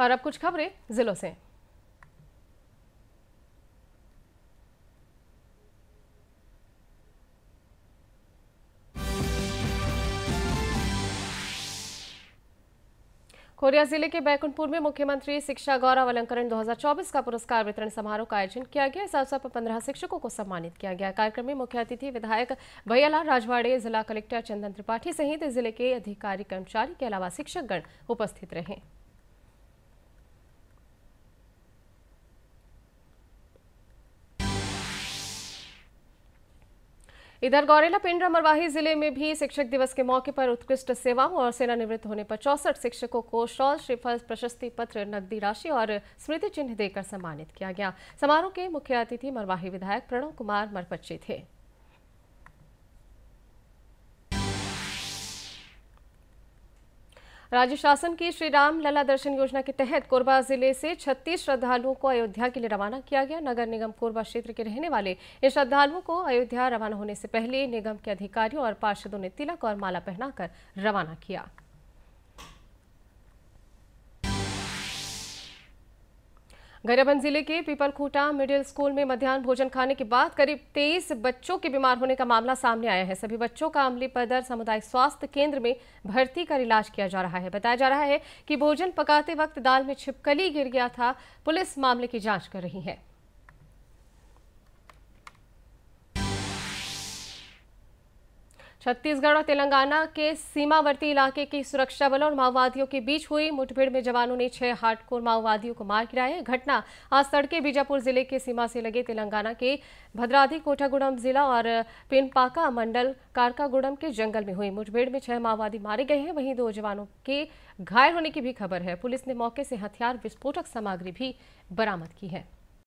और अब कुछ खबरें जिलों से कोरिया जिले के बैकुंठपुर में मुख्यमंत्री शिक्षा गौरव अलंकरण 2024 का पुरस्कार वितरण समारोह का आयोजन किया गया इस अवसर पर पंद्रह शिक्षकों को सम्मानित किया गया कार्यक्रम में मुख्य अतिथि विधायक भैयालाल राजवाड़े जिला कलेक्टर चंदन त्रिपाठी सहित जिले के अधिकारी कर्मचारी के अलावा शिक्षकगण उपस्थित रहे इधर गौरेला पिंड मरवाही जिले में भी शिक्षक दिवस के मौके पर उत्कृष्ट सेवाओं और सेनानिवृत्त होने पर चौसठ शिक्षकों को शॉल श्रीफल प्रशस्ति पत्र नकदी राशि और स्मृति चिन्ह देकर सम्मानित किया गया समारोह के मुख्य अतिथि मरवाही विधायक प्रणव कुमार मरपच्ची थे राज्य शासन की श्री राम लला दर्शन योजना के तहत कोरबा जिले से 36 श्रद्धालुओं को अयोध्या के लिए रवाना किया गया नगर निगम कोरबा क्षेत्र के रहने वाले इन श्रद्धालुओं को अयोध्या रवाना होने से पहले निगम के अधिकारियों और पार्षदों ने तिलक और माला पहनाकर रवाना किया गरियाबंद जिले के पीपलखूटा मिडिल स्कूल में मध्यान्ह भोजन खाने के बाद करीब तेईस बच्चों के बीमार होने का मामला सामने आया है सभी बच्चों का अमली पदर सामुदायिक स्वास्थ्य केंद्र में भर्ती कर इलाज किया जा रहा है बताया जा रहा है कि भोजन पकाते वक्त दाल में छिपकली गिर गया था पुलिस मामले की जाँच कर रही है छत्तीसगढ़ और तेलंगाना के सीमावर्ती इलाके की सुरक्षा बलों और माओवादियों के बीच हुई मुठभेड़ में जवानों ने छह हार्डकोर माओवादियों को मार गिराया घटना आज तड़के बीजापुर जिले के सीमा से लगे तेलंगाना के भद्राधी कोठागुड़म जिला और पिनपाका मंडल कारकागुड़म के जंगल में हुई मुठभेड़ में छह माओवादी मारे गए हैं वहीं दो जवानों के घायल होने की भी खबर है पुलिस ने मौके से हथियार विस्फोटक सामग्री भी बरामद की है